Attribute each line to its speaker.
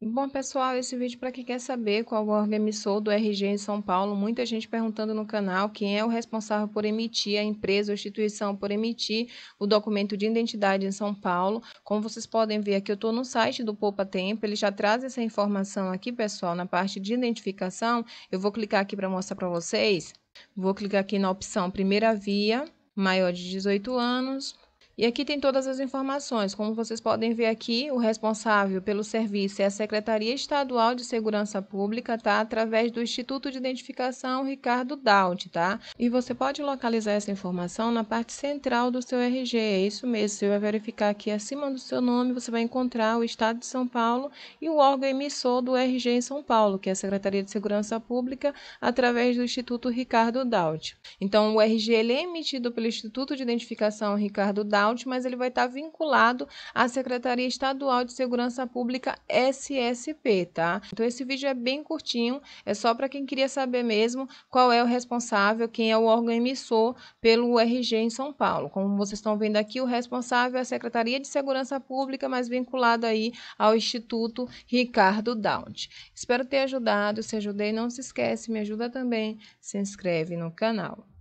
Speaker 1: Bom, pessoal, esse vídeo para quem quer saber qual o órgão emissor do RG em São Paulo. Muita gente perguntando no canal quem é o responsável por emitir, a empresa ou instituição por emitir o documento de identidade em São Paulo. Como vocês podem ver aqui, eu estou no site do Poupa Tempo, ele já traz essa informação aqui, pessoal, na parte de identificação. Eu vou clicar aqui para mostrar para vocês. Vou clicar aqui na opção primeira via, maior de 18 anos, e aqui tem todas as informações. Como vocês podem ver aqui, o responsável pelo serviço é a Secretaria Estadual de Segurança Pública, tá? Através do Instituto de Identificação Ricardo Daut, tá? E você pode localizar essa informação na parte central do seu RG. É isso mesmo. Você vai verificar aqui acima do seu nome, você vai encontrar o Estado de São Paulo e o órgão emissor do RG em São Paulo, que é a Secretaria de Segurança Pública, através do Instituto Ricardo Daut. Então, o RG ele é emitido pelo Instituto de Identificação Ricardo Daut burnout, mas ele vai estar vinculado à Secretaria Estadual de Segurança Pública SSP, tá? Então esse vídeo é bem curtinho, é só para quem queria saber mesmo qual é o responsável, quem é o órgão emissor pelo RG em São Paulo. Como vocês estão vendo aqui, o responsável é a Secretaria de Segurança Pública, mas vinculado aí ao Instituto Ricardo Daunt. Espero ter ajudado, se ajudei, não se esquece, me ajuda também, se inscreve no canal.